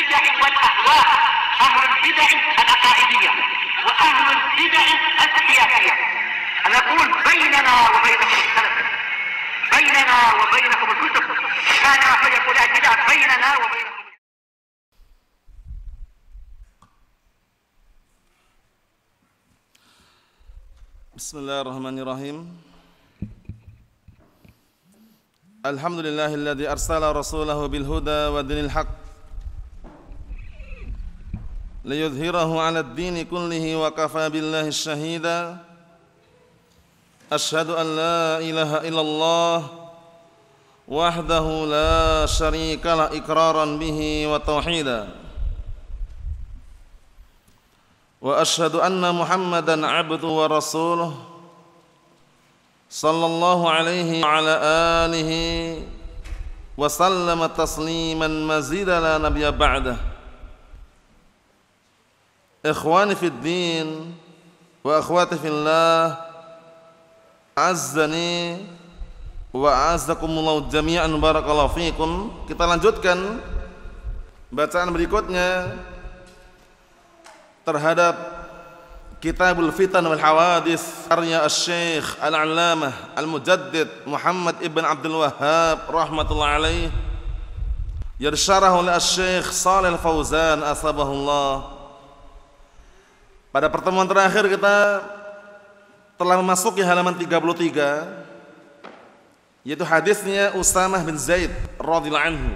البدع والاهواء اهل البدع العقائديه واهل البدع السياسيه انا اقول بيننا وبينكم السلف بيننا وبينكم الكتب كان احد يقول البدع بيننا وبينكم بسم الله الرحمن الرحيم الحمد لله الذي أرسل رسوله بالهدى ودين الحق ليظهره على الدين كله وكفى بالله الشهيدا أشهد أن لا إله إلا الله وحده لا شريك له إقرارا به وتوحيدا وأشهد أن محمدا عبده ورسوله صلى الله عليه وعلى آله وسلم تسليما مزيدا لا نبي بعده إخواني في الدين وأخواتي في الله عزني wa azakumullah jami'an barakallahu fikum. Kita lanjutkan bacaan berikutnya terhadap Kitabul Fitan wal Hawadis karya Asy-Syaikh Al-Allamah Al-Mujaddid Muhammad Ibn Abdul Wahhab rahmatullah alaih. Yarsyarah oleh Asy-Syaikh Shalih Al-Fauzan asbahullah. Pada pertemuan terakhir kita telah memasuki halaman 33 yaitu hadisnya Usamah bin Zaid radhiyallahu anhu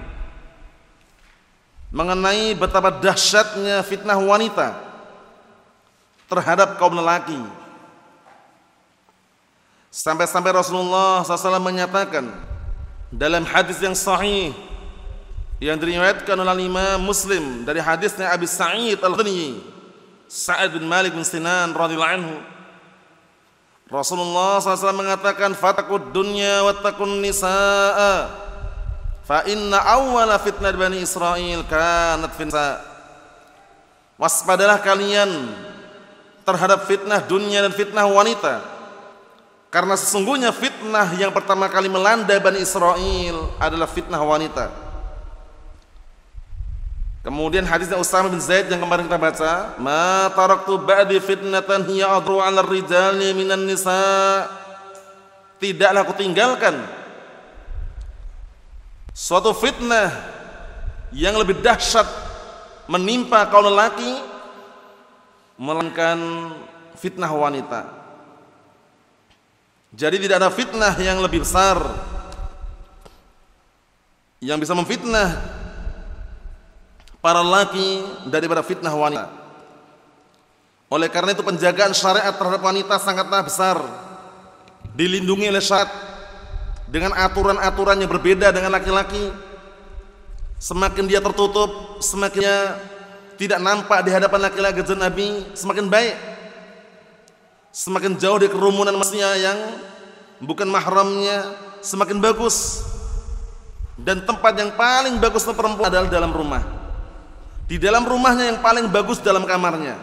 mengenai betapa dahsyatnya fitnah wanita terhadap kaum lelaki sampai-sampai Rasulullah SAW menyatakan dalam hadis yang sahih yang diriwayatkan oleh lima Muslim dari hadisnya Abi Sa'id Al-Khudri Sa'ad bin Malik bin Sinan radhiyallahu anhu Rasulullah SAW mengatakan fatakud dunya wattaqun nisaa fa inna awwala fitnah bani Israel kanat fitnah waspadalah kalian terhadap fitnah dunia dan fitnah wanita karena sesungguhnya fitnah yang pertama kali melanda Bani Israel adalah fitnah wanita Kemudian hadisnya Usama bin Zaid yang kemarin kita baca, "Ma taraktu ba'di fitnatan hiya adru 'ala rijali minan nisa." Tidaklah aku tinggalkan suatu fitnah yang lebih dahsyat menimpa kaum lelaki melainkan fitnah wanita. Jadi tidak ada fitnah yang lebih besar yang bisa memfitnah para laki daripada fitnah wanita. Oleh karena itu penjagaan syariat terhadap wanita sangatlah besar. Dilindungi oleh syariat dengan aturan-aturan yang berbeda dengan laki-laki. Semakin dia tertutup, semakinnya tidak nampak di hadapan laki-laki Nabi, semakin baik. Semakin jauh dari kerumunan masnya yang bukan mahramnya, semakin bagus. Dan tempat yang paling bagus untuk perempuan adalah dalam rumah di dalam rumahnya yang paling bagus dalam kamarnya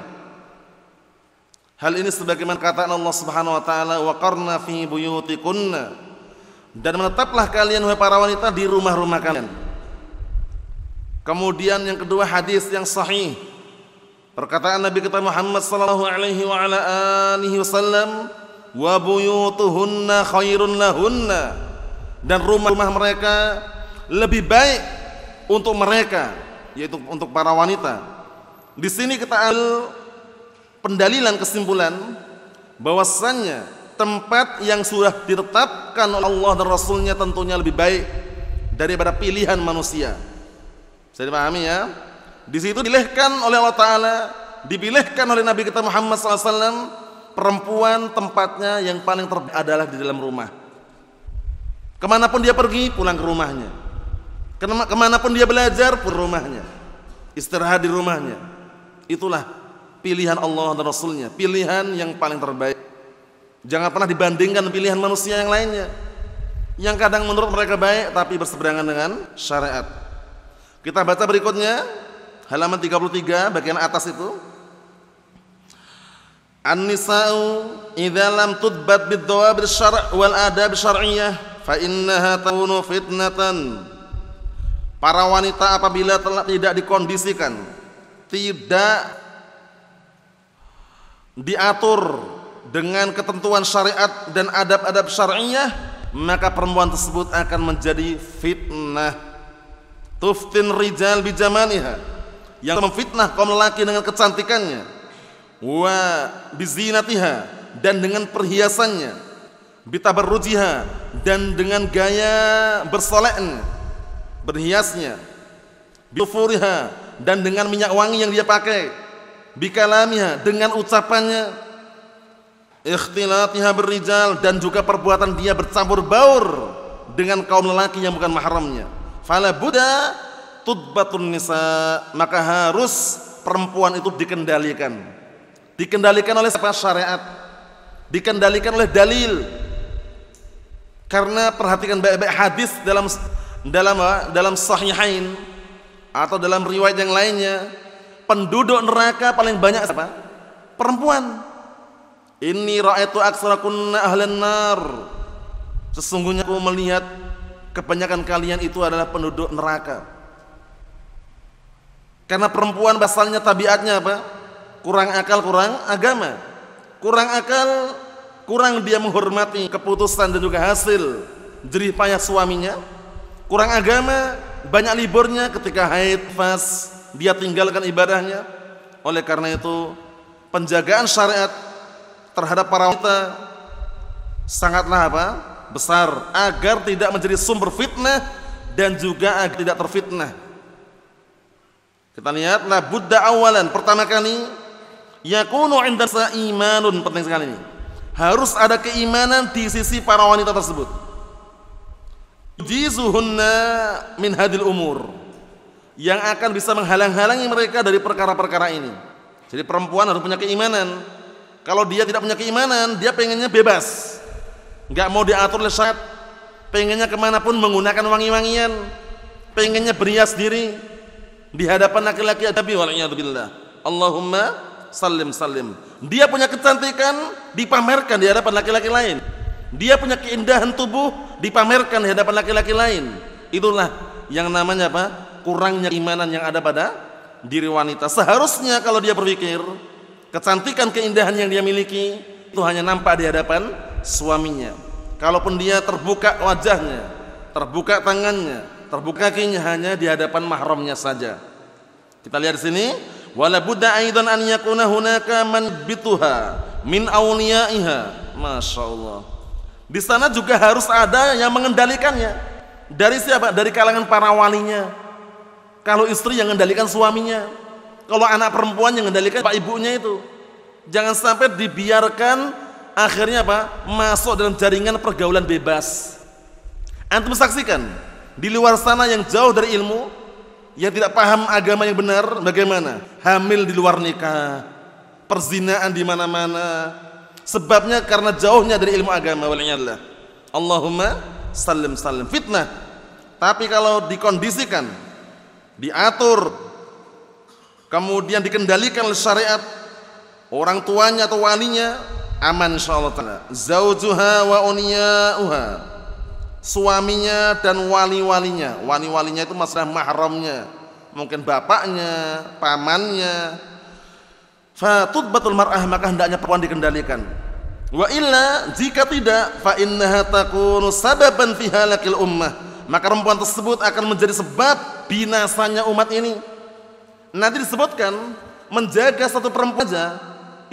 hal ini sebagaimana kata Allah Subhanahu wa taala wa qarna fi buyutikunna dan menetaplah kalian wahai para wanita di rumah-rumah kalian kemudian yang kedua hadis yang sahih perkataan Nabi kita Muhammad sallallahu alaihi wasallam wa buyutuhunna khairun lahunna dan rumah-rumah mereka lebih baik untuk mereka yaitu untuk para wanita. Di sini kita pendalilan kesimpulan bahwasannya tempat yang sudah ditetapkan oleh Allah dan Rasulnya tentunya lebih baik daripada pilihan manusia. Bisa dipahami ya? Di situ dilehkan oleh Allah Ta'ala, dipilihkan oleh Nabi kita Muhammad SAW, perempuan tempatnya yang paling terbaik adalah di dalam rumah. Kemanapun dia pergi, pulang ke rumahnya. Karena kemanapun dia belajar pun rumahnya. Istirahat di rumahnya. Itulah pilihan Allah dan Rasulnya. Pilihan yang paling terbaik. Jangan pernah dibandingkan pilihan manusia yang lainnya. Yang kadang menurut mereka baik tapi berseberangan dengan syariat. Kita baca berikutnya halaman 33 bagian atas itu. An-nisa'u idza lam tudbat bid-dawabir syar' wal adab syar'iyyah fa innaha tawnu fitnatan Para wanita apabila telah tidak dikondisikan, tidak diatur dengan ketentuan syariat dan adab-adab syariah, maka perempuan tersebut akan menjadi fitnah. Tuftin rijal bijamaniha yang memfitnah kaum lelaki dengan kecantikannya wa bizinatiha dan dengan perhiasannya bitabarrujiha dan dengan gaya bersoleknya berhiasnya bifuriha dan dengan minyak wangi yang dia pakai bikalamiha dengan ucapannya ikhtilatiha berrijal dan juga perbuatan dia bercampur baur dengan kaum lelaki yang bukan mahramnya fala buddha tudbatun nisa maka harus perempuan itu dikendalikan dikendalikan oleh siapa syariat dikendalikan oleh dalil karena perhatikan baik-baik hadis dalam dalam eh, dalam sahihain atau dalam riwayat yang lainnya penduduk neraka paling banyak apa? Perempuan. ini ra'aitu aksarakunna ahlan nar. Sesungguhnya aku melihat kebanyakan kalian itu adalah penduduk neraka. Karena perempuan basalnya tabiatnya apa? Kurang akal, kurang agama. Kurang akal, kurang dia menghormati keputusan dan juga hasil jerih payah suaminya kurang agama, banyak liburnya ketika haid, fas, dia tinggalkan ibadahnya. Oleh karena itu, penjagaan syariat terhadap para wanita sangatlah apa? besar agar tidak menjadi sumber fitnah dan juga agar tidak terfitnah. Kita lihat la nah, buddha awalan pertama kali yakunu inda imanun penting sekali ini. Harus ada keimanan di sisi para wanita tersebut jizuhunna min hadil umur yang akan bisa menghalang-halangi mereka dari perkara-perkara ini. Jadi perempuan harus punya keimanan. Kalau dia tidak punya keimanan, dia pengennya bebas, nggak mau diatur oleh syariat, pengennya kemanapun menggunakan wangi-wangian, pengennya berhias diri di hadapan laki-laki tapi bila. Allahumma salim salim. Dia punya kecantikan dipamerkan di hadapan laki-laki lain. Dia punya keindahan tubuh dipamerkan di hadapan laki-laki lain. Itulah yang namanya apa? Kurangnya imanan yang ada pada diri wanita. Seharusnya kalau dia berpikir kecantikan keindahan yang dia miliki itu hanya nampak di hadapan suaminya. Kalaupun dia terbuka wajahnya, terbuka tangannya, terbuka kakinya hanya di hadapan mahramnya saja. Kita lihat di sini, wala budda aidan an yakuna hunaka man bituha min awliyaiha. Masyaallah. Di sana juga harus ada yang mengendalikannya. Dari siapa? Dari kalangan para walinya. Kalau istri yang mengendalikan suaminya. Kalau anak perempuan yang mengendalikan pak ibunya itu. Jangan sampai dibiarkan akhirnya apa? Masuk dalam jaringan pergaulan bebas. Antum saksikan di luar sana yang jauh dari ilmu, yang tidak paham agama yang benar, bagaimana? Hamil di luar nikah, perzinaan di mana-mana, Sebabnya karena jauhnya dari ilmu agama waliyadlah. Allahumma salim salim fitnah. Tapi kalau dikondisikan, diatur, kemudian dikendalikan oleh syariat orang tuanya atau walinya aman insyaallah taala. Zaujuha wa uniyauha. Suaminya dan wali-walinya. Wali-walinya itu masalah mahramnya. Mungkin bapaknya, pamannya, batul mar'ah maka hendaknya perempuan dikendalikan. Wa illa jika tidak fa innaha takunu sababan fi halakil ummah. Maka perempuan tersebut akan menjadi sebab binasanya umat ini. Nanti disebutkan menjaga satu perempuan saja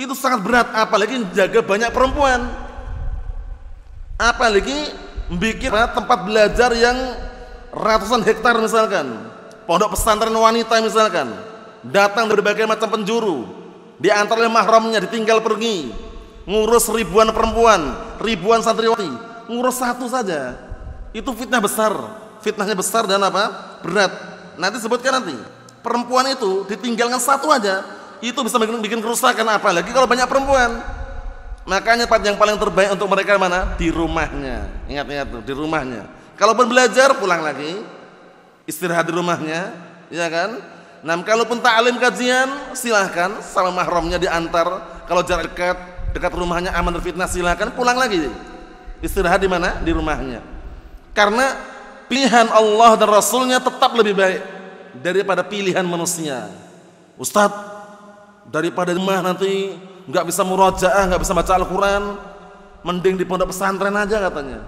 itu sangat berat apalagi menjaga banyak perempuan. Apalagi bikin tempat belajar yang ratusan hektar misalkan. Pondok pesantren wanita misalkan. Datang dari berbagai macam penjuru. diantaranya oleh mahramnya ditinggal pergi ngurus ribuan perempuan, ribuan santriwati, ngurus satu saja. Itu fitnah besar. Fitnahnya besar dan apa? Berat. Nanti sebutkan nanti. Perempuan itu ditinggalkan satu aja, itu bisa bikin, bikin kerusakan lagi kalau banyak perempuan. Makanya tempat yang paling terbaik untuk mereka mana? Di rumahnya. Ingat-ingat tuh, di rumahnya. Kalaupun belajar pulang lagi, istirahat di rumahnya, ya kan? Nah, kalaupun alim kajian silahkan salam mahramnya diantar kalau jarak dekat dekat rumahnya aman terfitnah silakan pulang lagi istirahat di mana di rumahnya karena pilihan Allah dan Rasulnya tetap lebih baik daripada pilihan manusia Ustadz daripada rumah nanti nggak bisa murajaah nggak bisa baca Al-Quran mending di pondok pesantren aja katanya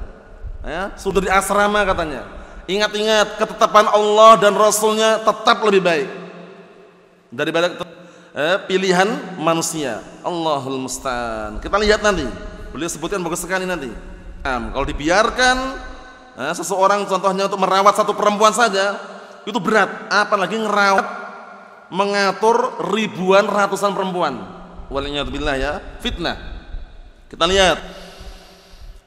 ya, sudah di asrama katanya ingat-ingat ketetapan Allah dan Rasulnya tetap lebih baik daripada eh, pilihan manusia. Allahul musta'an. Kita lihat nanti. Beliau sebutkan bagus sekali nanti. kalau dibiarkan eh, seseorang contohnya untuk merawat satu perempuan saja itu berat, apalagi ngerawat mengatur ribuan ratusan perempuan. Waliyadzubillah ya, fitnah. Kita lihat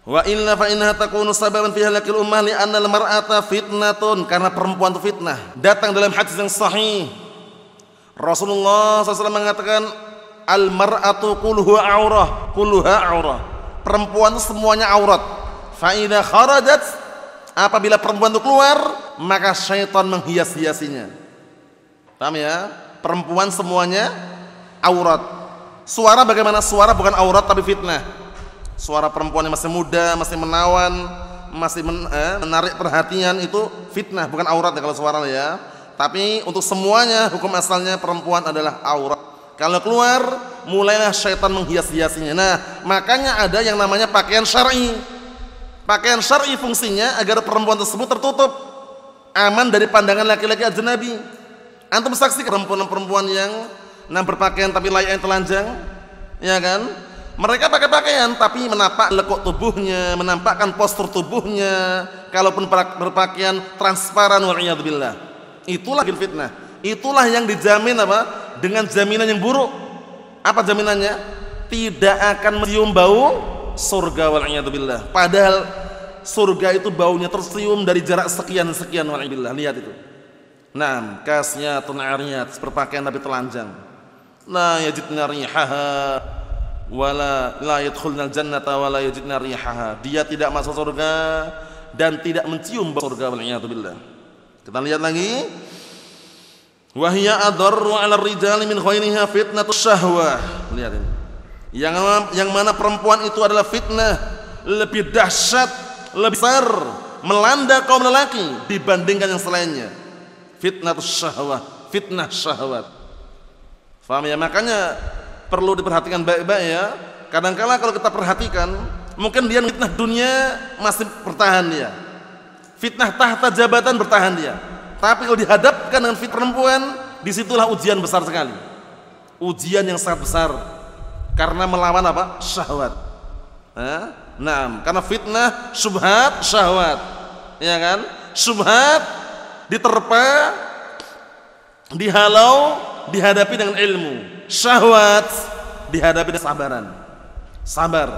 Wa inna fa inna takunu sababan fi halakil ummah li anna al mar'ata fitnatun karena perempuan itu fitnah. Datang dalam hadis yang sahih Rasulullah SAW mengatakan al mar'atu kulluha aurah kulluha aurah perempuan semuanya aurat faida kharajat apabila perempuan itu keluar maka syaitan menghias-hiasinya paham ya perempuan semuanya aurat suara bagaimana suara bukan aurat tapi fitnah suara perempuan yang masih muda masih menawan masih men, eh, menarik perhatian itu fitnah bukan aurat ya kalau suara ya tapi untuk semuanya hukum asalnya perempuan adalah aurat. Kalau keluar mulailah syaitan menghias-hiasinya. Nah, makanya ada yang namanya pakaian syar'i. Pakaian syar'i fungsinya agar perempuan tersebut tertutup, aman dari pandangan laki-laki ajnabi. Antum saksi perempuan-perempuan yang nah berpakaian tapi layaknya telanjang, ya kan? Mereka pakai pakaian tapi menapak lekuk tubuhnya, menampakkan postur tubuhnya, kalaupun berpakaian transparan wa'iyadzubillah. Itulah fitnah. Itulah yang dijamin apa? Dengan jaminan yang buruk. Apa jaminannya? Tidak akan mencium bau surga walaiyatubillah Padahal surga itu baunya tersium dari jarak sekian-sekian walaiyatubillah Lihat itu. nah kasnya tunarnya seperpakaian tapi telanjang. ya yajid rihaha wala la yadkhulna jannata wala yajidna rihaha. Dia tidak masuk surga dan tidak mencium bau surga billah kita lihat lagi. Wahyia adarru 'ala ridal min khairiha fitnatus syahwah. Lihat ini. Yang yang mana perempuan itu adalah fitnah lebih dahsyat, lebih besar melanda kaum lelaki dibandingkan yang selainnya. Fitnah syahwah, fitnah syahwat. Faham ya? Makanya perlu diperhatikan baik-baik ya. Kadang-kala kalau kita perhatikan, mungkin dia fitnah dunia masih bertahan dia. Ya Fitnah tahta jabatan bertahan dia. Tapi kalau dihadapkan dengan fit perempuan, disitulah ujian besar sekali. Ujian yang sangat besar karena melawan apa? Syahwat. Nah, karena fitnah subhat syahwat, ya kan? Subhat diterpa, dihalau, dihadapi dengan ilmu. Syahwat dihadapi dengan sabaran. Sabar.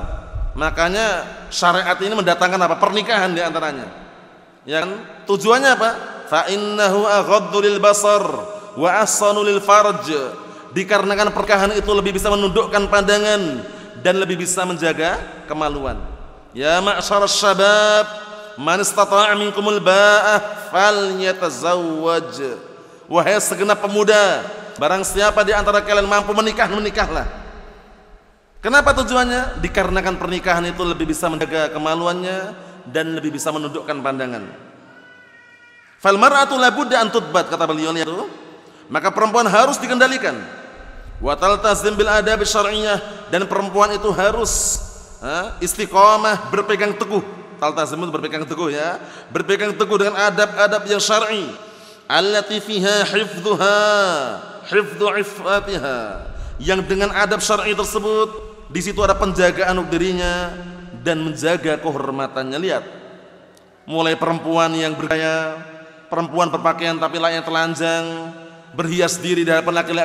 Makanya syariat ini mendatangkan apa? Pernikahan diantaranya. antaranya. Ya kan? Tujuannya apa? Fa innahu aghaddu lil basar wa ahsanu lil farj. Dikarenakan pernikahan itu lebih bisa menundukkan pandangan dan lebih bisa menjaga kemaluan. Ya ma'syar syabab, man istata'a minkumul ba'ah falyatazawwaj. Wahai segenap pemuda, barang siapa di antara kalian mampu menikah, menikahlah. Kenapa tujuannya? Dikarenakan pernikahan itu lebih bisa menjaga kemaluannya, dan lebih bisa menundukkan pandangan. Fal mar'atu labudda an tudbat kata beliau itu, maka perempuan harus dikendalikan. Wa taltazim bil adab syar'iyyah dan perempuan itu harus istiqomah berpegang teguh. Taltazim itu berpegang teguh ya, berpegang teguh dengan adab-adab yang syar'i. Allati fiha hifdhuha, hifdhu ifatiha. Yang dengan adab syar'i tersebut di situ ada penjagaan untuk dirinya, dan menjaga kehormatannya lihat mulai perempuan yang bergaya perempuan berpakaian tapi layaknya telanjang berhias diri dari laki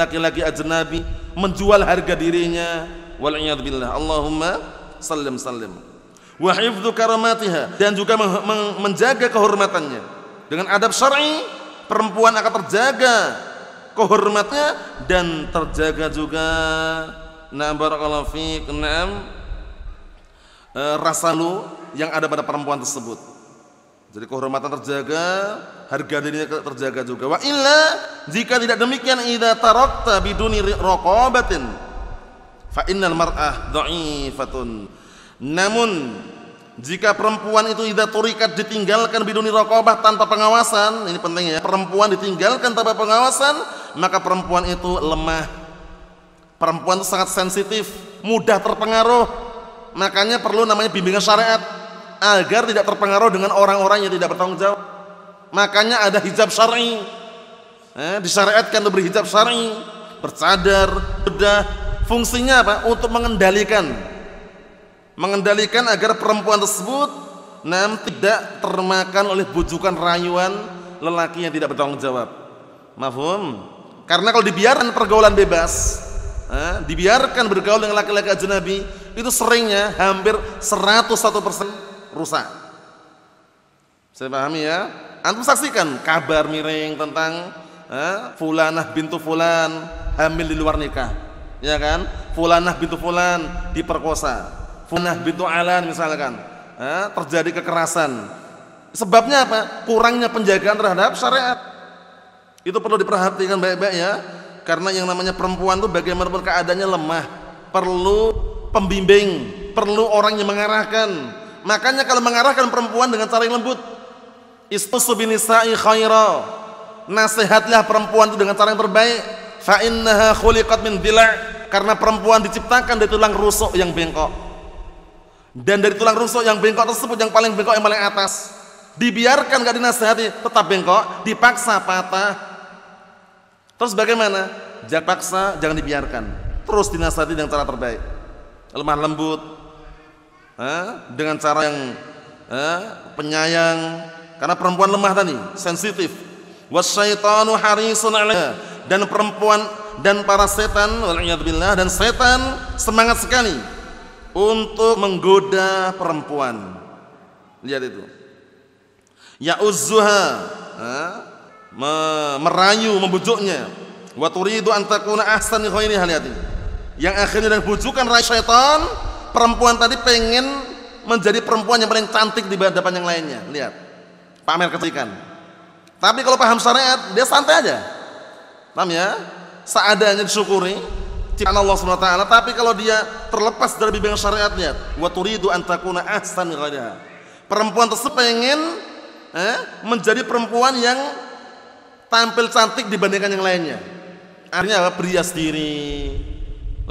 laki-laki ajnabi menjual harga dirinya waliyadzubillah Allahumma salim salim wahifdu karamatiha dan juga menjaga kehormatannya dengan adab syar'i perempuan akan terjaga kehormatnya dan terjaga juga na barakallahu fiik na'am Eh, rasa lu yang ada pada perempuan tersebut. Jadi kehormatan terjaga, harga dirinya terjaga juga. Wa illa jika tidak demikian idza tarakta biduni raqabatin fa innal mar'ah dha'ifatun. Namun jika perempuan itu idza turikat ditinggalkan biduni raqabah tanpa pengawasan, ini penting ya. Perempuan ditinggalkan tanpa pengawasan, maka perempuan itu lemah. Perempuan itu sangat sensitif, mudah terpengaruh makanya perlu namanya bimbingan syariat agar tidak terpengaruh dengan orang-orang yang tidak bertanggung jawab makanya ada hijab syar'i eh, disyariatkan untuk berhijab syar'i bercadar bedah fungsinya apa untuk mengendalikan mengendalikan agar perempuan tersebut nam tidak termakan oleh bujukan rayuan lelaki yang tidak bertanggung jawab mafum karena kalau dibiarkan pergaulan bebas eh, dibiarkan bergaul dengan laki-laki ajnabi itu seringnya hampir 101% rusak. Saya pahami ya. Antum saksikan kabar miring tentang eh, fulanah bintu fulan hamil di luar nikah. Ya kan? Fulanah bintu fulan diperkosa. Fulanah bintu alan misalkan. Eh, terjadi kekerasan. Sebabnya apa? Kurangnya penjagaan terhadap syariat. Itu perlu diperhatikan baik-baik ya. Karena yang namanya perempuan itu bagaimanapun keadaannya lemah, perlu pembimbing, perlu orang yang mengarahkan. Makanya kalau mengarahkan perempuan dengan cara yang lembut, istusu binisa'i khaira. Nasihatlah perempuan itu dengan cara yang terbaik. Fa min karena perempuan diciptakan dari tulang rusuk yang bengkok. Dan dari tulang rusuk yang bengkok tersebut yang paling bengkok yang paling atas dibiarkan gak dinasehati tetap bengkok dipaksa patah terus bagaimana jangan paksa jangan dibiarkan terus dinasehati dengan cara terbaik lemah lembut eh, dengan cara yang eh, penyayang karena perempuan lemah tadi sensitif wasyaitanu harisun dan perempuan dan para setan waliyadzubillah dan setan semangat sekali untuk menggoda perempuan lihat itu ya uzzuha merayu membujuknya wa turidu an takuna ahsani khairiha lihat ini yang akhirnya dan bujukan rai syaitan perempuan tadi pengen menjadi perempuan yang paling cantik di hadapan yang lainnya lihat pamer kecantikan tapi kalau paham syariat dia santai aja paham ya seadanya disyukuri ciptaan Allah Subhanahu tapi kalau dia terlepas dari bimbingan syariat lihat wa turidu antakuna ahsan ghadaha perempuan tersebut pengen eh, menjadi perempuan yang tampil cantik dibandingkan yang lainnya akhirnya Berhias diri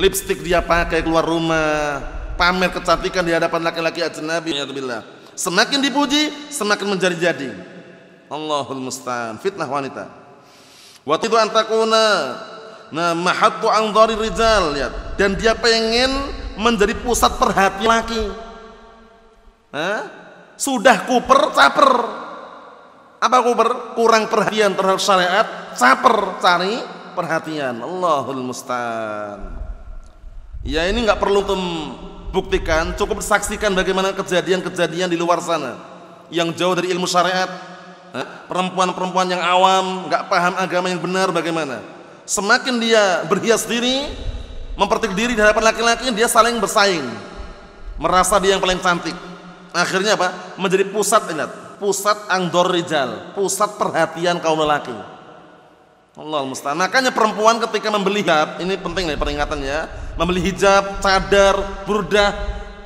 lipstik dia pakai keluar rumah, pamer kecantikan di hadapan laki-laki aja ajnabi. Semakin dipuji, semakin menjadi-jadi. Allahul musta'an, fitnah wanita. Waktu itu antakuna nah mahattu angdari rizal lihat dan dia pengen menjadi pusat perhatian laki. Hah? Sudah kuper caper. Apa kuper? Kurang perhatian terhadap syariat, caper cari perhatian. Allahul musta'an. Ya ini nggak perlu untuk buktikan, cukup saksikan bagaimana kejadian-kejadian di luar sana yang jauh dari ilmu syariat, perempuan-perempuan yang awam, nggak paham agama yang benar bagaimana. Semakin dia berhias diri, mempertik diri di hadapan laki-laki, dia saling bersaing, merasa dia yang paling cantik. Akhirnya apa? Menjadi pusat ingat, pusat angdor rijal, pusat perhatian kaum lelaki. Allah mustahil. Makanya perempuan ketika membeli hijab, ini penting nih peringatannya membeli hijab, cadar, burdah,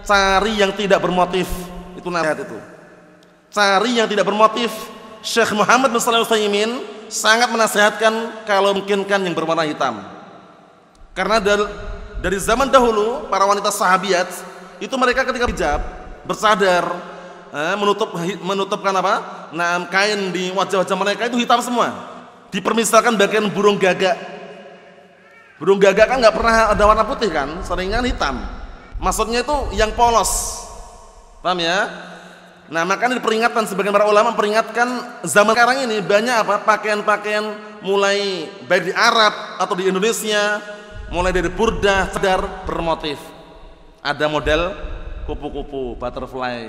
cari yang tidak bermotif. Itu nasihat itu. Cari yang tidak bermotif. Syekh Muhammad bin Shalih Utsaimin sangat menasihatkan kalau mungkin kan yang berwarna hitam. Karena dari zaman dahulu para wanita sahabiat itu mereka ketika hijab, bersadar, eh, menutup menutupkan apa? Nah, kain di wajah-wajah mereka itu hitam semua. Dipermisalkan bagian burung gagak Burung gagak kan nggak pernah ada warna putih kan, seringan hitam. Maksudnya itu yang polos. Paham ya? Nah, makanya diperingatkan sebagian para ulama peringatkan zaman sekarang ini banyak apa? pakaian-pakaian mulai baik di Arab atau di Indonesia, mulai dari purda sadar bermotif. Ada model kupu-kupu, butterfly.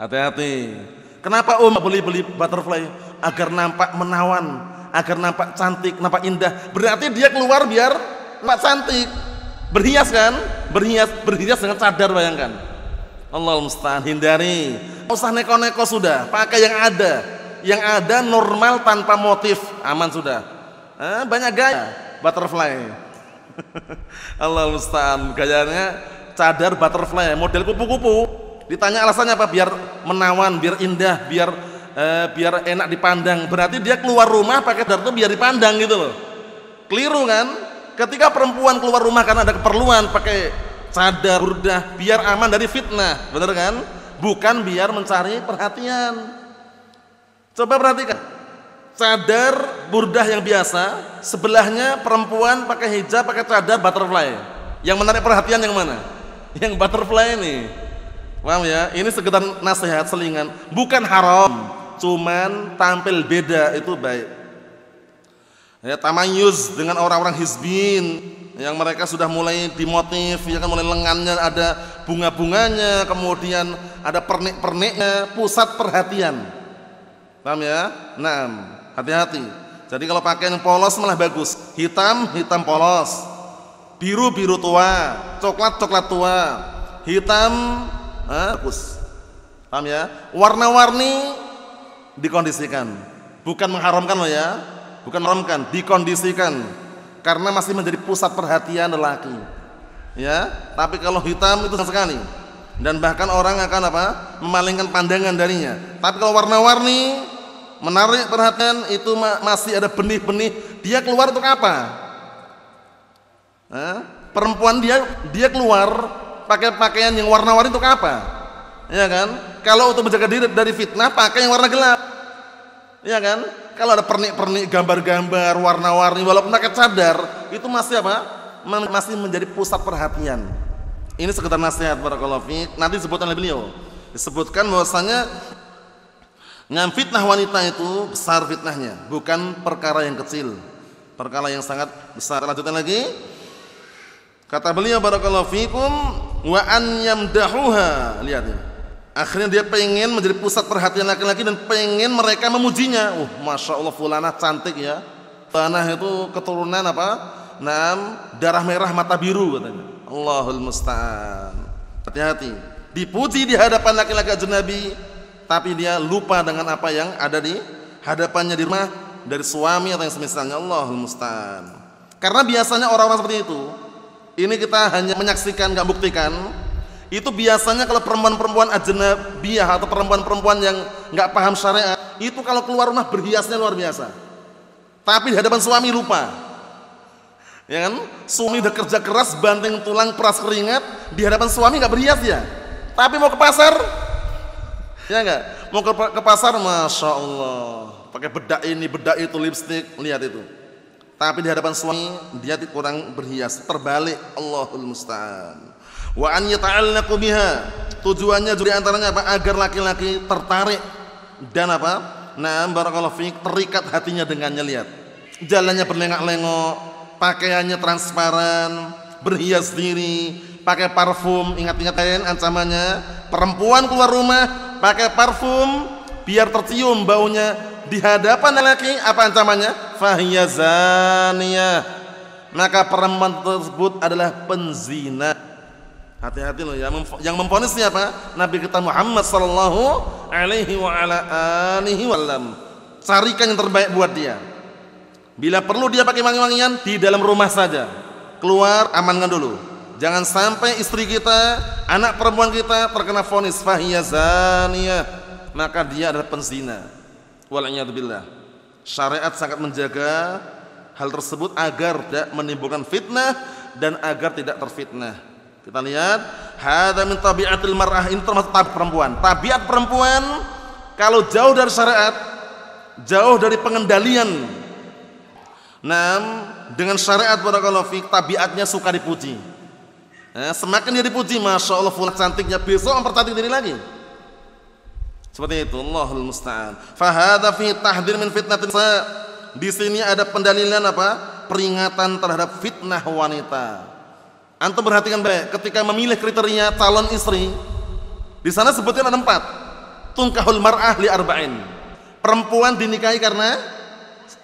Hati-hati. Kenapa Om beli-beli butterfly? Agar nampak menawan, agar nampak cantik, nampak indah. Berarti dia keluar biar Pak cantik, berhias kan? Berhias, berhias dengan cadar bayangkan. Allah mustahil hindari. Usah neko-neko sudah, pakai yang ada. Yang ada normal tanpa motif, aman sudah. Eh, banyak gaya butterfly. Allah mustahil gayanya cadar butterfly model kupu-kupu. Ditanya alasannya apa? Biar menawan, biar indah, biar eh, biar enak dipandang. Berarti dia keluar rumah pakai cadar itu biar dipandang gitu loh. Keliru kan? ketika perempuan keluar rumah karena ada keperluan pakai cadar burdah biar aman dari fitnah benar kan bukan biar mencari perhatian coba perhatikan cadar burdah yang biasa sebelahnya perempuan pakai hijab pakai cadar butterfly yang menarik perhatian yang mana yang butterfly ini paham ya ini sekedar nasihat selingan bukan haram cuman tampil beda itu baik ya tamayuz dengan orang-orang hizbin yang mereka sudah mulai dimotif ya kan mulai lengannya ada bunga-bunganya kemudian ada pernik-perniknya pusat perhatian paham ya nah hati-hati jadi kalau pakai yang polos malah bagus hitam hitam polos biru biru tua coklat coklat tua hitam eh, bagus paham ya warna-warni dikondisikan bukan mengharamkan loh ya bukan meremkan, dikondisikan karena masih menjadi pusat perhatian lelaki. Ya, tapi kalau hitam itu sekali dan bahkan orang akan apa? memalingkan pandangan darinya. Tapi kalau warna-warni menarik perhatian itu masih ada benih-benih dia keluar untuk apa? perempuan dia dia keluar pakai pakaian yang warna-warni untuk apa? Ya kan? Kalau untuk menjaga diri dari fitnah pakai yang warna gelap. Ya kan? kalau ada pernik-pernik gambar-gambar warna-warni walaupun mereka cadar itu masih apa masih menjadi pusat perhatian ini sekedar nasihat para kalau nanti disebutkan oleh beliau disebutkan bahwasanya ngam fitnah wanita itu besar fitnahnya bukan perkara yang kecil perkara yang sangat besar Lanjutkan lagi kata beliau barakallahu fikum wa an yamdahuha lihat ini Akhirnya dia pengen menjadi pusat perhatian laki-laki dan pengen mereka memujinya. Uh, masya Allah fulana cantik ya. Tanah itu keturunan apa? Nam darah merah mata biru katanya. Allahul musta'an. Hati-hati. Dipuji di hadapan laki-laki ajnabi, tapi dia lupa dengan apa yang ada di hadapannya di rumah dari suami atau yang semisalnya. Allahul musta'an. Karena biasanya orang-orang seperti itu, ini kita hanya menyaksikan, nggak buktikan itu biasanya kalau perempuan perempuan ajnabiyah atau perempuan-perempuan yang nggak paham syariat itu kalau keluar rumah berhiasnya luar biasa tapi di hadapan suami lupa ya kan suami udah kerja keras banting tulang peras keringat di hadapan suami nggak berhias ya tapi mau ke pasar ya nggak mau ke, ke pasar masya Allah pakai bedak ini bedak itu lipstik lihat itu tapi di hadapan suami dia kurang berhias terbalik Allahul Musta'an wa an yata'allaqu biha tujuannya juga antaranya apa agar laki-laki tertarik dan apa nah barakallahu fiik terikat hatinya dengannya lihat jalannya berlengak-lengok pakaiannya transparan berhias diri pakai parfum ingat-ingat kalian ya, ancamannya perempuan keluar rumah pakai parfum biar tercium baunya di hadapan laki apa ancamannya fahiyazaniyah maka perempuan tersebut adalah penzina Hati-hati loh ya. Yang memfonis siapa? Nabi kita Muhammad sallallahu alaihi wa ala alihi wasallam. Carikan yang terbaik buat dia. Bila perlu dia pakai wangi-wangian di dalam rumah saja. Keluar amankan dulu. Jangan sampai istri kita, anak perempuan kita terkena fonis fahiyazania Maka dia adalah penzina. Wal'iyadzubillah. Syariat sangat menjaga hal tersebut agar tidak menimbulkan fitnah dan agar tidak terfitnah. Kita lihat, hadza min tabiatil mar'ah ini termasuk tabiat perempuan. Tabiat perempuan kalau jauh dari syariat, jauh dari pengendalian. Nah, dengan syariat barakallahu fi tabiatnya suka dipuji. Nah, semakin dia dipuji, masya Allah fulan cantiknya besok mempercantik diri lagi. Seperti itu, Allahul musta'an. fahadha fi tahdir min fitnatin Di sini ada pendalilan apa? Peringatan terhadap fitnah wanita Antum perhatikan baik ketika memilih kriteria calon istri. Di sana sebutkan ada empat. Tungkahul mar'ah li arba'in. Perempuan dinikahi karena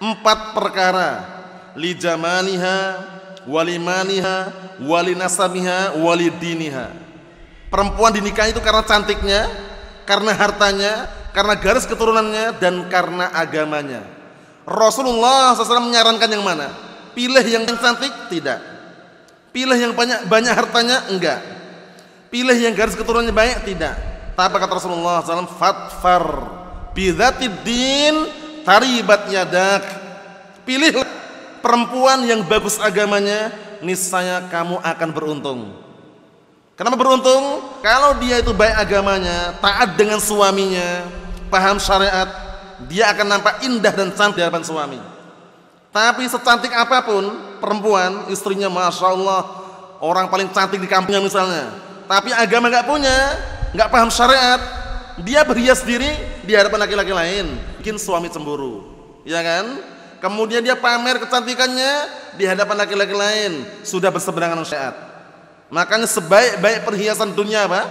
empat perkara. Li jamaliha, walimaniha, wali diniha. Perempuan dinikahi itu karena cantiknya, karena hartanya, karena garis keturunannya dan karena agamanya. Rasulullah SAW menyarankan yang mana? Pilih yang cantik? Tidak Pilih yang banyak banyak hartanya enggak. Pilih yang garis keturunannya banyak tidak. Tapi kata Rasulullah SAW, fatfar bidatidin taribat yadak. Pilih perempuan yang bagus agamanya, niscaya kamu akan beruntung. Kenapa beruntung? Kalau dia itu baik agamanya, taat dengan suaminya, paham syariat, dia akan nampak indah dan cantik di hadapan suami. Tapi secantik apapun perempuan, istrinya masya Allah orang paling cantik di kampungnya misalnya. Tapi agama nggak punya, nggak paham syariat, dia berhias diri di hadapan laki-laki lain, bikin suami cemburu, ya kan? Kemudian dia pamer kecantikannya di hadapan laki-laki lain, sudah berseberangan dengan syariat. Makanya sebaik-baik perhiasan dunia apa?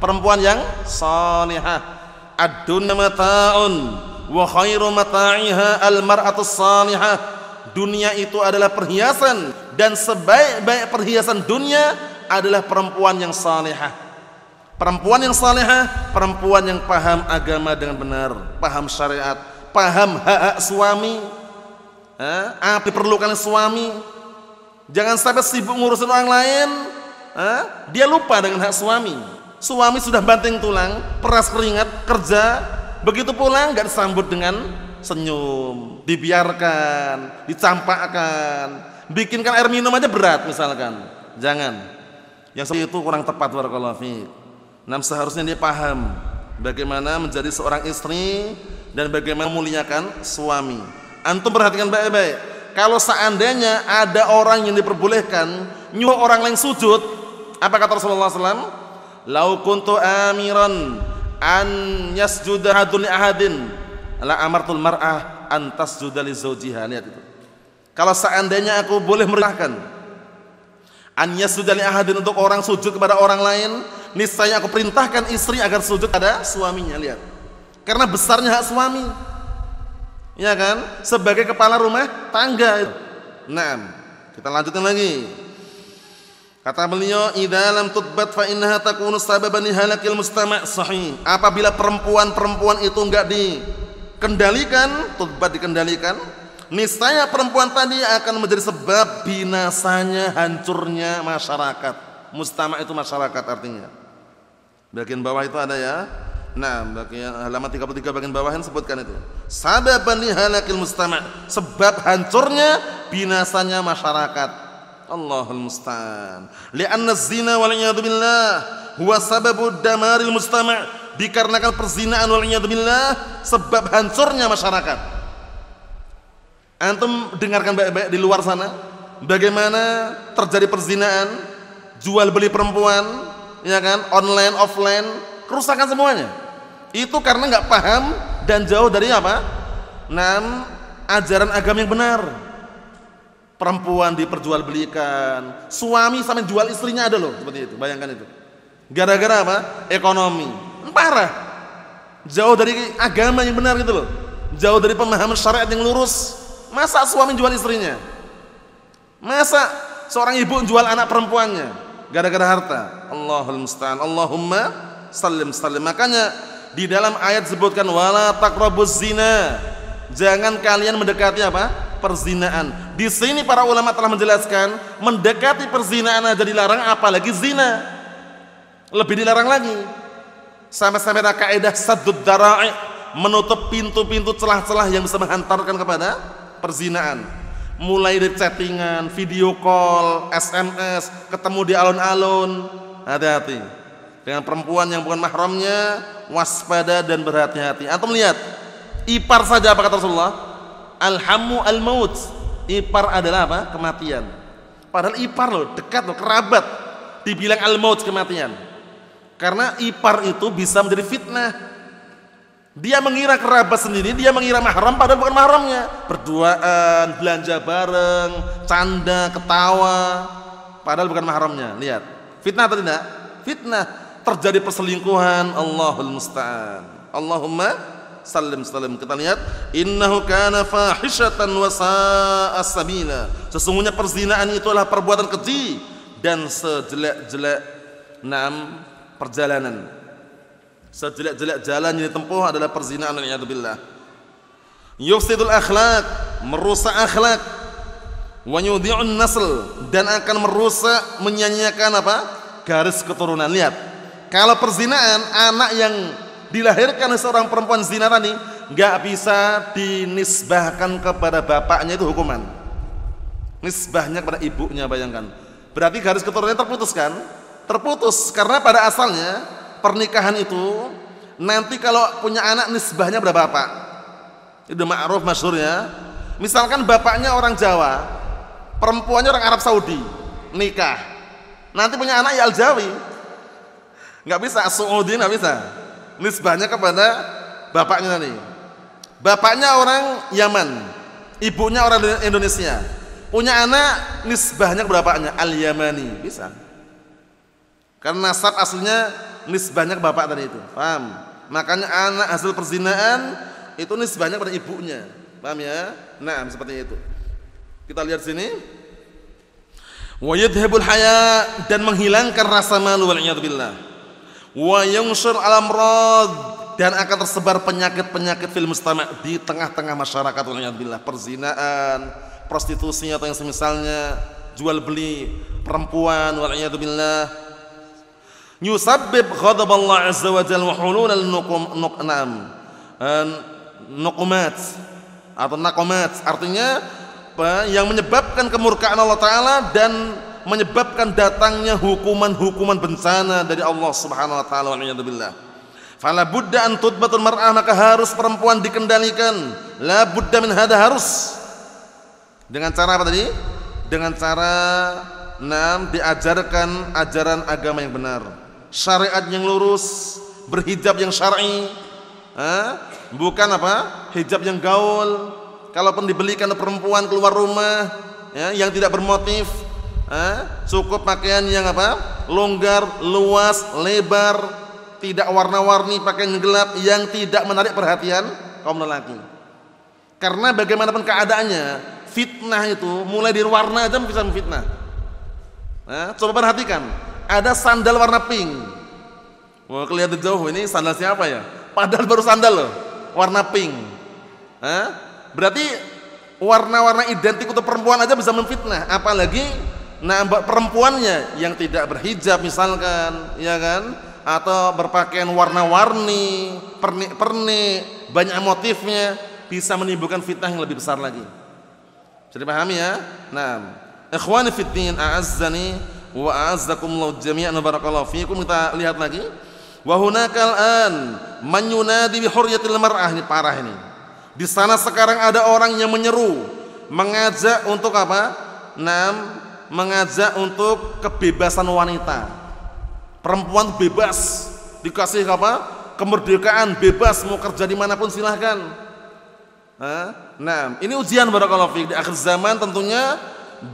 Perempuan yang salihah. Adun nama mata'un wa khairu mata'iha al mar'atus salihah dunia itu adalah perhiasan dan sebaik-baik perhiasan dunia adalah perempuan yang salihah perempuan yang salihah perempuan yang paham agama dengan benar paham syariat paham hak-hak suami eh, ah, apa diperlukan suami jangan sampai sibuk ngurusin orang lain eh, dia lupa dengan hak suami suami sudah banting tulang peras keringat kerja Begitu pulang nggak disambut dengan senyum, dibiarkan, dicampakkan, bikinkan air minum aja berat misalkan. Jangan. Yang seperti itu kurang tepat warahmatullahi nam seharusnya dia paham bagaimana menjadi seorang istri dan bagaimana memuliakan suami. Antum perhatikan baik-baik. Kalau seandainya ada orang yang diperbolehkan nyuruh orang lain sujud, apa kata Rasulullah SAW? Lau amiran an yasjuda hadun ahadin la amartul mar'ah an tasjuda li zawjiha lihat itu kalau seandainya aku boleh merintahkan an yasjuda li ahadin untuk orang sujud kepada orang lain niscaya aku perintahkan istri agar sujud pada suaminya lihat karena besarnya hak suami ya kan sebagai kepala rumah tangga itu. nah kita lanjutin lagi Kata beliau, "Idalam tutbat fa innaha takunu sababan halakil mustama' sahih." Apabila perempuan-perempuan itu enggak dikendalikan, tutbat dikendalikan, niscaya perempuan tadi akan menjadi sebab binasanya, hancurnya masyarakat. Mustama' itu masyarakat artinya. Bagian bawah itu ada ya. Nah, bagian halaman 33 bagian bawah yang sebutkan itu. Sababan halakil mustama', sebab hancurnya binasanya masyarakat Allahul musta'an. Li'anna zina wal billah huwa sababu damaril mustama' dikarenakan perzinaan wal billah sebab hancurnya masyarakat. Antum dengarkan baik-baik di luar sana bagaimana terjadi perzinaan, jual beli perempuan, ya kan, online offline, kerusakan semuanya. Itu karena nggak paham dan jauh dari apa? Nam ajaran agama yang benar perempuan diperjualbelikan, suami sampai jual istrinya ada loh seperti itu. Bayangkan itu. Gara-gara apa? Ekonomi. Hmm, parah. Jauh dari agama yang benar gitu loh. Jauh dari pemahaman syariat yang lurus. Masa suami jual istrinya? Masa seorang ibu jual anak perempuannya gara-gara harta? Allahul musta'an. Allahumma salim salim. Makanya di dalam ayat disebutkan wala taqrabuz zina. Jangan kalian mendekati apa? perzinaan. Di sini para ulama telah menjelaskan mendekati perzinaan aja dilarang apalagi zina. Lebih dilarang lagi. Sama-sama ada kaidah sedut dara'i, menutup pintu-pintu celah-celah yang bisa menghantarkan kepada perzinaan. Mulai dari chattingan, video call, SMS, ketemu di alun-alun. Hati-hati. Dengan perempuan yang bukan mahramnya, waspada dan berhati-hati. Atau melihat ipar saja apa kata Rasulullah? Alhamu al-maut. Ipar adalah apa? Kematian. Padahal ipar loh, dekat loh, kerabat. Dibilang al-maut kematian. Karena ipar itu bisa menjadi fitnah. Dia mengira kerabat sendiri, dia mengira mahram padahal bukan mahramnya. Berduaan, belanja bareng, canda, ketawa, padahal bukan mahramnya. Lihat, fitnah atau tidak? Fitnah terjadi perselingkuhan, Allahul musta'an. Allahumma salim salim kita lihat innahu kana fahishatan wa sa'a sesungguhnya perzinaan itu adalah perbuatan keji dan sejelek-jelek enam perjalanan sejelek-jelek jalan yang ditempuh adalah perzinaan billah yufsidul akhlak merusak akhlak wa yudhi'un nasl dan akan merusak menyanyiakan apa garis keturunan lihat kalau perzinaan anak yang dilahirkan seorang perempuan zina tadi nggak bisa dinisbahkan kepada bapaknya itu hukuman nisbahnya kepada ibunya bayangkan berarti garis keturunannya terputus kan terputus karena pada asalnya pernikahan itu nanti kalau punya anak nisbahnya pada bapak itu ma'ruf masyurnya misalkan bapaknya orang Jawa perempuannya orang Arab Saudi nikah nanti punya anak ya Aljawi, nggak bisa Saudi nggak bisa nisbahnya kepada bapaknya nih. Bapaknya orang Yaman, ibunya orang Indonesia. Punya anak nisbahnya kepada bapaknya Al-Yamani, bisa. Karena nasab aslinya nisbahnya ke bapak tadi itu. Paham? Makanya anak hasil perzinaan itu nisbahnya pada ibunya. Paham ya? Nah, seperti itu. Kita lihat sini. Wa yadhhabul haya dan menghilangkan rasa malu wal billah wa yungsur alam amrad dan akan tersebar penyakit-penyakit film mustama' di tengah-tengah masyarakat waliyadzubillah perzinaan prostitusi atau yang semisalnya jual beli perempuan waliyadzubillah yusabbib ghadaballah azza wa jal wa hulunal nuqum nuqnam nuqmat atau nakomat artinya yang menyebabkan kemurkaan Allah taala dan menyebabkan datangnya hukuman-hukuman bencana dari Allah Subhanahu wa taala wa Fala budda an tudbatul mar'ah maka harus perempuan dikendalikan. La budda min hada harus. Dengan cara apa tadi? Dengan cara enam diajarkan ajaran agama yang benar, syariat yang lurus, berhijab yang syar'i. Bukan apa? Hijab yang gaul. Kalaupun dibelikan perempuan keluar rumah ya, yang tidak bermotif, eh? cukup pakaian yang apa longgar luas lebar tidak warna-warni pakaian gelap yang tidak menarik perhatian kaum lelaki karena bagaimanapun keadaannya fitnah itu mulai dari warna aja bisa memfitnah eh? coba perhatikan ada sandal warna pink wah kelihatan jauh ini sandal siapa ya padahal baru sandal loh warna pink eh? berarti warna-warna identik untuk perempuan aja bisa memfitnah apalagi Nah, perempuannya yang tidak berhijab misalkan, ya kan? Atau berpakaian warna-warni, pernik-pernik, banyak motifnya bisa menimbulkan fitnah yang lebih besar lagi. Jadi pahami ya? Nah, ikhwani fitnin a'azzani wa a'azzakumullah jami'an barakallahu fiikum. Kita lihat lagi. Wa hunakal an man yunadi bi hurriyatil mar'ah ini parah ini. Di sana sekarang ada orang yang menyeru, mengajak untuk apa? Nam mengajak untuk kebebasan wanita. Perempuan bebas, dikasih apa? Kemerdekaan, bebas mau kerja dimanapun silahkan. Nah, ini ujian barakallahu di akhir zaman tentunya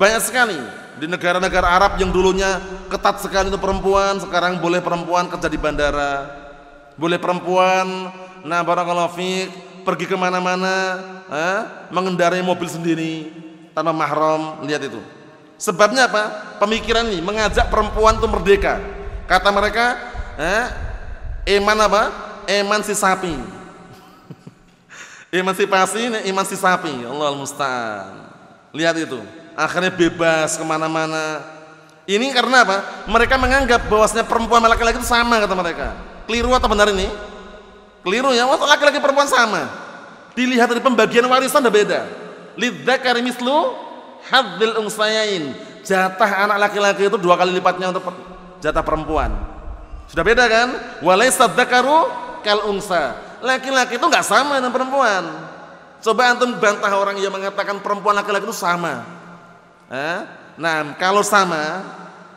banyak sekali di negara-negara Arab yang dulunya ketat sekali itu perempuan, sekarang boleh perempuan kerja di bandara, boleh perempuan, nah barakallahu fiqh pergi kemana-mana, eh, mengendarai mobil sendiri tanpa mahram, lihat itu. Sebabnya apa? Pemikiran ini mengajak perempuan itu merdeka. Kata mereka, eh, iman apa? Iman si sapi. Emansipasi pasi, iman si sapi. Ya Allah musta'an. Lihat itu. Akhirnya bebas kemana-mana. Ini karena apa? Mereka menganggap bahwasanya perempuan laki-laki itu sama kata mereka. Keliru atau benar ini? Keliru ya. waktu laki-laki perempuan sama? Dilihat dari pembagian warisan udah beda. Lidzakari mislu hadil unsayain jatah anak laki-laki itu dua kali lipatnya untuk jatah perempuan sudah beda kan walaysa sadakaru kal unsa laki-laki itu nggak sama dengan perempuan coba antum bantah orang yang mengatakan perempuan laki-laki itu sama eh? nah kalau sama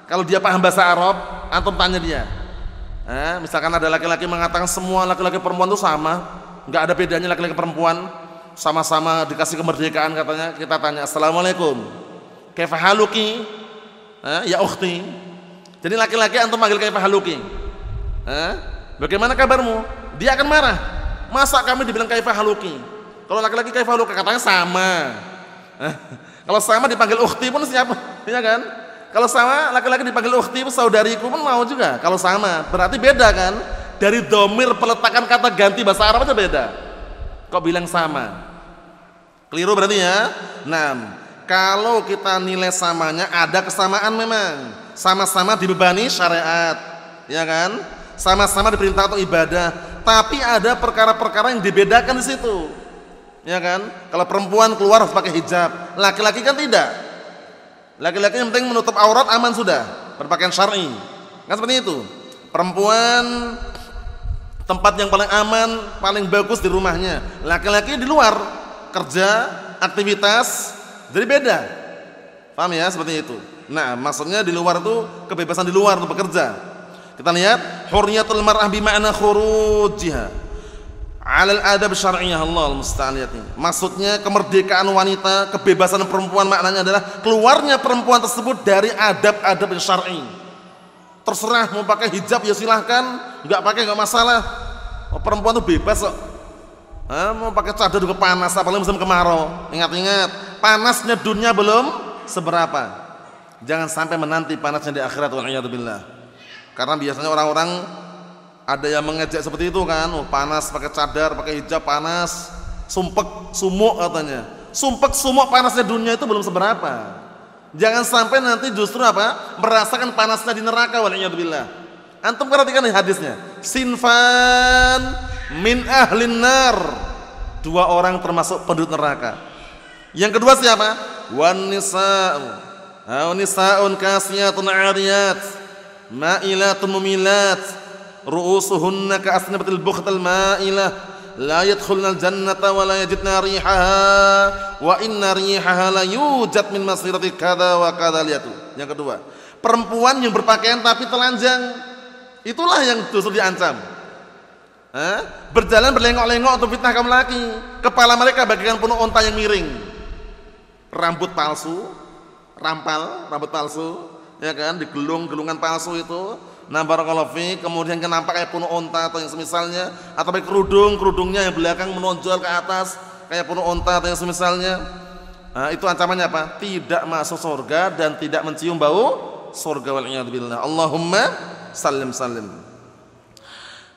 kalau dia paham bahasa Arab antum tanya dia eh? misalkan ada laki-laki mengatakan semua laki-laki perempuan itu sama nggak ada bedanya laki-laki perempuan sama-sama dikasih kemerdekaan katanya kita tanya assalamualaikum kefahaluki eh, ya ukhti jadi laki-laki antum manggil kefahaluki eh, bagaimana kabarmu dia akan marah masa kami dibilang kefahaluki kalau laki-laki kefahaluki katanya sama eh, kalau sama dipanggil ukhti pun siapa ya kan kalau sama laki-laki dipanggil ukhti saudariku pun mau juga kalau sama berarti beda kan dari domir peletakan kata ganti bahasa Arab aja beda Kok bilang sama? Keliru berarti ya. Nah, kalau kita nilai samanya ada kesamaan memang. Sama-sama dibebani syariat, ya kan? Sama-sama diperintah atau ibadah, tapi ada perkara-perkara yang dibedakan di situ. Ya kan? Kalau perempuan keluar harus pakai hijab, laki-laki kan tidak. Laki-laki yang penting menutup aurat aman sudah, berpakaian syar'i. Kan seperti itu. Perempuan tempat yang paling aman, paling bagus di rumahnya. Laki-laki di luar kerja, aktivitas, jadi beda. Paham ya seperti itu. Nah, maksudnya di luar itu kebebasan di luar untuk bekerja. Kita lihat hurriyatul mar'ah bi ma'na khurujiha. 'Alal adab syar'iyyah Allah musta'an Maksudnya kemerdekaan wanita, kebebasan perempuan maknanya adalah keluarnya perempuan tersebut dari adab-adab syar'i. I terserah mau pakai hijab ya silahkan nggak pakai nggak masalah oh, perempuan tuh bebas kok eh, mau pakai cadar juga panas apalagi musim kemarau ingat-ingat panasnya dunia belum seberapa jangan sampai menanti panasnya di akhirat waliyadzubillah karena biasanya orang-orang ada yang mengejek seperti itu kan oh, panas pakai cadar pakai hijab panas sumpek sumuk katanya sumpek sumuk panasnya dunia itu belum seberapa Jangan sampai nanti justru apa? Merasakan panasnya di neraka waliyadzubillah. Antum perhatikan hadisnya. Sinfan min ahlin nar. Dua orang termasuk pedut neraka. Yang kedua siapa? Wanisa, wanisaun Aw nisa'un kasiyatun ariyat. Ma'ilatun mumilat. Ru'usuhunna ka'asnabatil bukhtal ma'ilah la yadkhulnal jannata wa la yajidna rihaha wa inna rihaha la yujad min masirati kada wa kada liyatu. Yang kedua, perempuan yang berpakaian tapi telanjang itulah yang justru diancam. Hah? Berjalan berlengok-lengok untuk fitnah kaum laki. Kepala mereka bagikan penuh onta yang miring. Rambut palsu, rampal, rambut palsu, ya kan, digelung gelungan palsu itu Nah barakallahu fi, kemudian kenapa kayak penuh onta atau yang semisalnya atau kayak kerudung, kerudungnya yang belakang menonjol ke atas kayak penuh onta atau yang semisalnya. Nah, itu ancamannya apa? Tidak masuk surga dan tidak mencium bau surga wal billah. Allahumma salim salim.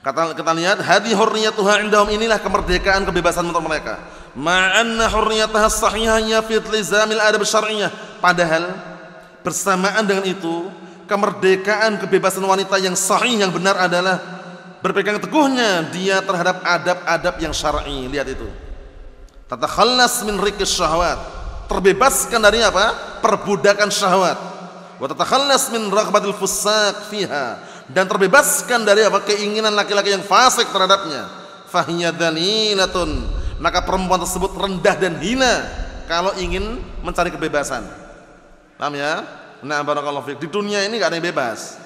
Kata kita lihat hadi Tuhan indahum inilah kemerdekaan kebebasan untuk mereka. Ma'anna hurriyataha sahihahnya hanya zamil ada besarnya. Padahal bersamaan dengan itu kemerdekaan kebebasan wanita yang sahih yang benar adalah berpegang teguhnya dia terhadap adab-adab yang syar'i. Lihat itu. Tatakhallas min rikis syahwat. Terbebaskan dari apa? Perbudakan syahwat. Wa tatakhallas min raghbatil fusaq fiha dan terbebaskan dari apa keinginan laki-laki yang fasik terhadapnya. Fahiya dalilatun Maka perempuan tersebut rendah dan hina kalau ingin mencari kebebasan. Paham ya? Nah, barakallahu fiik. Di dunia ini enggak ada yang bebas.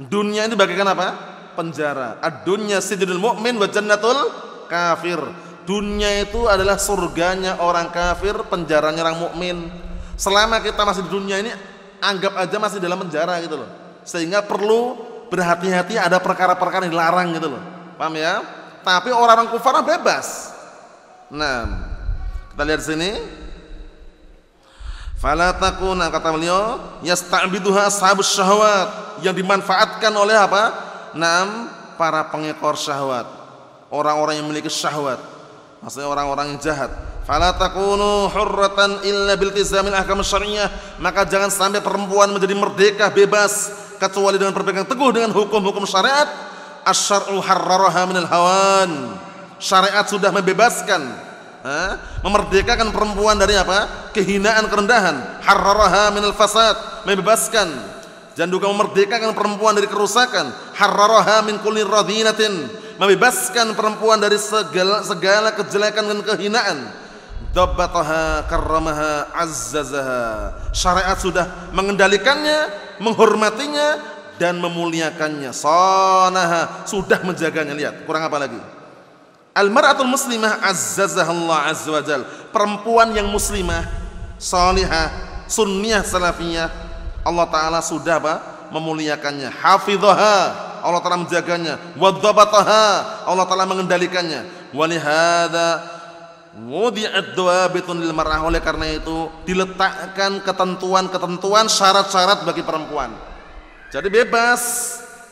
Dunia ini bagaikan apa? Penjara. Ad-dunya sijnul mu'min wa jannatul kafir. Dunia itu adalah surganya orang kafir, penjaranya orang mukmin. Selama kita masih di dunia ini anggap aja masih dalam penjara gitu loh. Sehingga perlu berhati-hati ada perkara-perkara yang dilarang gitu loh. Paham ya? Tapi orang-orang kufar bebas. Nah, kita lihat sini Fala takuna kata beliau yasta'biduha sahabus syahwat yang dimanfaatkan oleh apa? Nam para pengekor syahwat. Orang-orang yang memiliki syahwat. Maksudnya orang-orang yang jahat. Fala takunu hurratan illa bil tizamil ahkam syariah. Maka jangan sampai perempuan menjadi merdeka bebas kecuali dengan berpegang teguh dengan hukum-hukum syariat. Asyar'u harraraha minal hawan. Syariat sudah membebaskan memerdekakan perempuan dari apa? kehinaan kerendahan, harraraha minal fasad, membebaskan dan juga memerdekakan perempuan dari kerusakan, harraraha min kulli radhinatin, membebaskan perempuan dari segala segala kejelekan dan kehinaan. Dabbataha karramaha azzazaha. Syariat sudah mengendalikannya, menghormatinya dan memuliakannya. Sanaha sudah menjaganya. Lihat, kurang apa lagi? Al-mar'atul muslimah azzazahullah azza wajal. Perempuan yang muslimah, salihah, sunniah salafiyah, Allah taala sudah apa? memuliakannya. Hafidhaha, Allah taala menjaganya. Wadzabataha, Allah taala mengendalikannya. Walihada wudi'at dawabitun lil mar'ah oleh karena itu diletakkan ketentuan-ketentuan syarat-syarat bagi perempuan. Jadi bebas,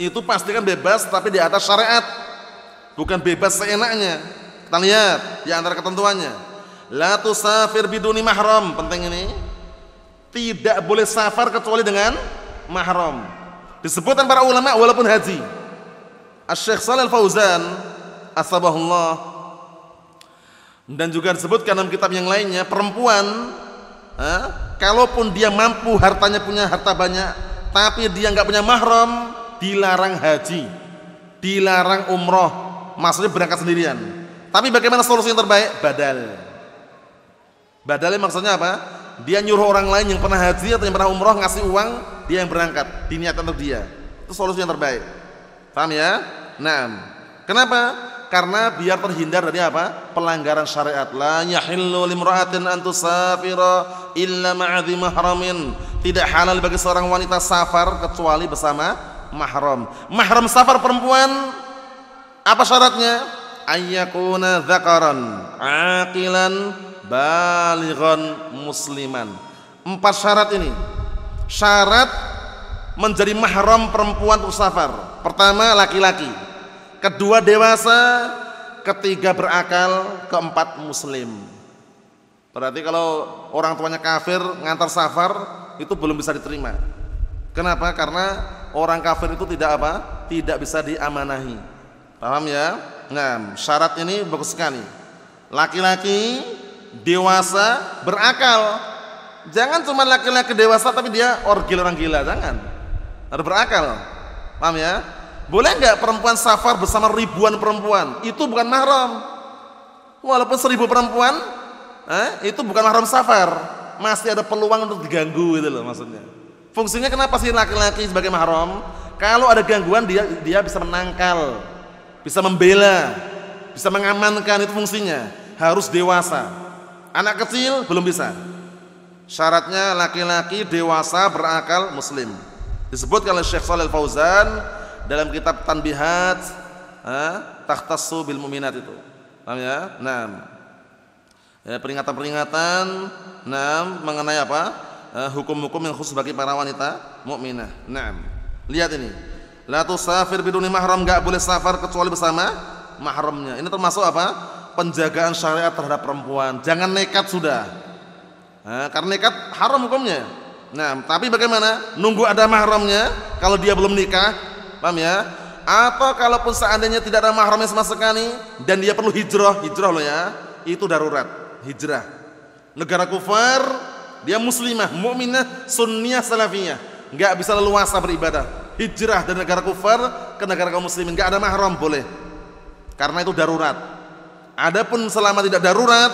itu pastikan bebas tapi di atas syariat bukan bebas seenaknya. Kita lihat di antara ketentuannya. La tusafir biduni mahram, penting ini. Tidak boleh safar kecuali dengan mahram. Disebutkan para ulama walaupun haji. Asy-Syaikh Shalal Fauzan, asbahullah dan juga disebutkan dalam kitab yang lainnya perempuan ha? kalaupun dia mampu hartanya punya harta banyak tapi dia nggak punya mahram dilarang haji dilarang umroh maksudnya berangkat sendirian. Tapi bagaimana solusi yang terbaik? Badal. Badalnya maksudnya apa? Dia nyuruh orang lain yang pernah haji atau yang pernah umroh ngasih uang, dia yang berangkat, diniatkan untuk dia. Itu solusi yang terbaik. Paham ya? Nah, Kenapa? Karena biar terhindar dari apa? Pelanggaran syariat. La yahillu limra'atin an tusafira illa ma'adhi mahramin. Tidak halal bagi seorang wanita safar kecuali bersama mahram. Mahram safar perempuan apa syaratnya? Ayyakuna zakaran, aqilan balighan musliman. Empat syarat ini. Syarat menjadi mahram perempuan safar. Pertama laki-laki, kedua dewasa, ketiga berakal, keempat muslim. Berarti kalau orang tuanya kafir ngantar safar itu belum bisa diterima. Kenapa? Karena orang kafir itu tidak apa? Tidak bisa diamanahi Paham ya? Nah, syarat ini bagus sekali. Laki-laki dewasa berakal. Jangan cuma laki-laki dewasa tapi dia orgil orang gila, jangan. Harus berakal. Paham ya? Boleh nggak perempuan safar bersama ribuan perempuan? Itu bukan mahram. Walaupun seribu perempuan, eh, itu bukan mahram safar. Masih ada peluang untuk diganggu itu loh maksudnya. Fungsinya kenapa sih laki-laki sebagai mahram? Kalau ada gangguan dia dia bisa menangkal bisa membela, bisa mengamankan itu fungsinya. Harus dewasa. Anak kecil belum bisa. Syaratnya laki-laki dewasa berakal muslim. Disebutkan oleh Syekh Shalal Fauzan dalam kitab Tanbihat, eh, Takhtassu bil Muminat itu. Paham ya? Ya, peringatan-peringatan naam mengenai apa? Eh, hukum-hukum yang khusus bagi para wanita mukminah. Naam. Lihat ini. La tusafir biduni mahram, enggak boleh safar kecuali bersama mahramnya. Ini termasuk apa? Penjagaan syariat terhadap perempuan. Jangan nekat sudah. Nah, karena nekat haram hukumnya. Nah, tapi bagaimana? Nunggu ada mahramnya kalau dia belum nikah, paham ya? Atau kalaupun seandainya tidak ada mahramnya sama sekali dan dia perlu hijrah, hijrah loh ya. Itu darurat, hijrah. Negara kufar, dia muslimah, mukminah, sunniyah, salafiyah. Enggak bisa leluasa beribadah hijrah dari negara kufar ke negara kaum muslimin nggak ada mahram boleh karena itu darurat adapun selama tidak darurat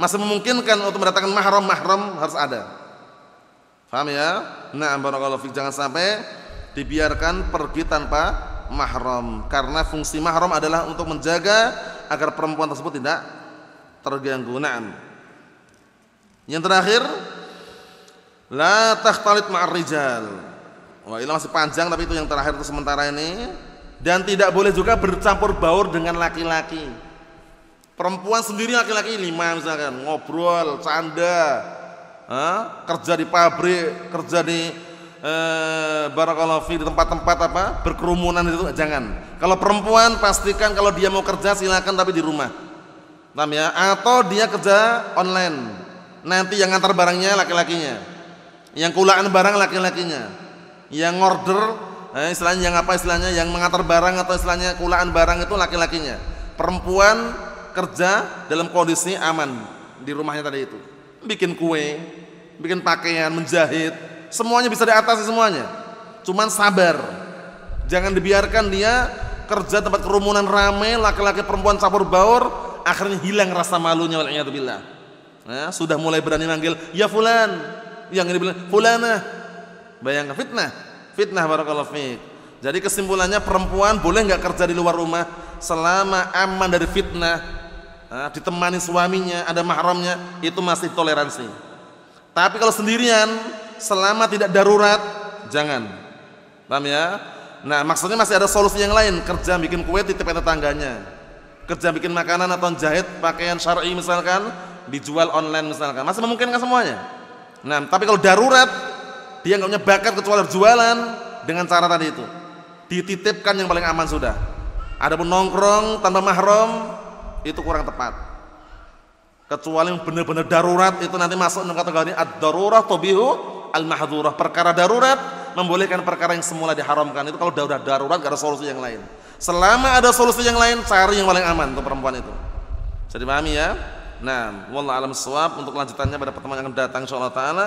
masih memungkinkan untuk mendatangkan mahram mahram harus ada paham ya nah barakallahu fik jangan sampai dibiarkan pergi tanpa mahram karena fungsi mahram adalah untuk menjaga agar perempuan tersebut tidak terganggu na'am yang terakhir la takhtalit ma'ar Wah, ini masih panjang tapi itu yang terakhir itu sementara ini. Dan tidak boleh juga bercampur baur dengan laki-laki. Perempuan sendiri laki-laki lima misalkan, ngobrol, canda, ha? kerja di pabrik, kerja di eh, di tempat-tempat apa berkerumunan itu jangan. Kalau perempuan pastikan kalau dia mau kerja silakan tapi di rumah. Paham ya? Atau dia kerja online. Nanti yang ngantar barangnya laki-lakinya. Yang kulaan barang laki-lakinya yang order eh, istilahnya yang apa istilahnya yang mengantar barang atau istilahnya kulaan barang itu laki-lakinya perempuan kerja dalam kondisi aman di rumahnya tadi itu bikin kue bikin pakaian menjahit semuanya bisa diatasi semuanya cuman sabar jangan dibiarkan dia kerja tempat kerumunan rame laki-laki perempuan campur baur akhirnya hilang rasa malunya walaikumsalam nah, eh, sudah mulai berani manggil ya fulan yang ini bilang fulana Bayangkan fitnah, fitnah barakallahu fiik. Jadi kesimpulannya perempuan boleh nggak kerja di luar rumah selama aman dari fitnah, ditemani suaminya, ada mahramnya, itu masih toleransi. Tapi kalau sendirian, selama tidak darurat, jangan. Paham ya? Nah, maksudnya masih ada solusi yang lain, kerja bikin kue titipin tetangganya. Kerja bikin makanan atau jahit pakaian syar'i misalkan, dijual online misalkan. Masih memungkinkan semuanya. Nah, tapi kalau darurat dia nggak punya bakat kecuali berjualan dengan cara tadi itu dititipkan yang paling aman sudah adapun nongkrong tanpa mahram itu kurang tepat kecuali yang benar-benar darurat itu nanti masuk dalam kategori ad-darurah tobihu al mahdurah perkara darurat membolehkan perkara yang semula diharamkan itu kalau darurat darurat gak ada solusi yang lain selama ada solusi yang lain cari yang paling aman untuk perempuan itu jadi pahami ya nah wallah alam suwab untuk lanjutannya pada pertemuan yang akan datang insyaallah ta'ala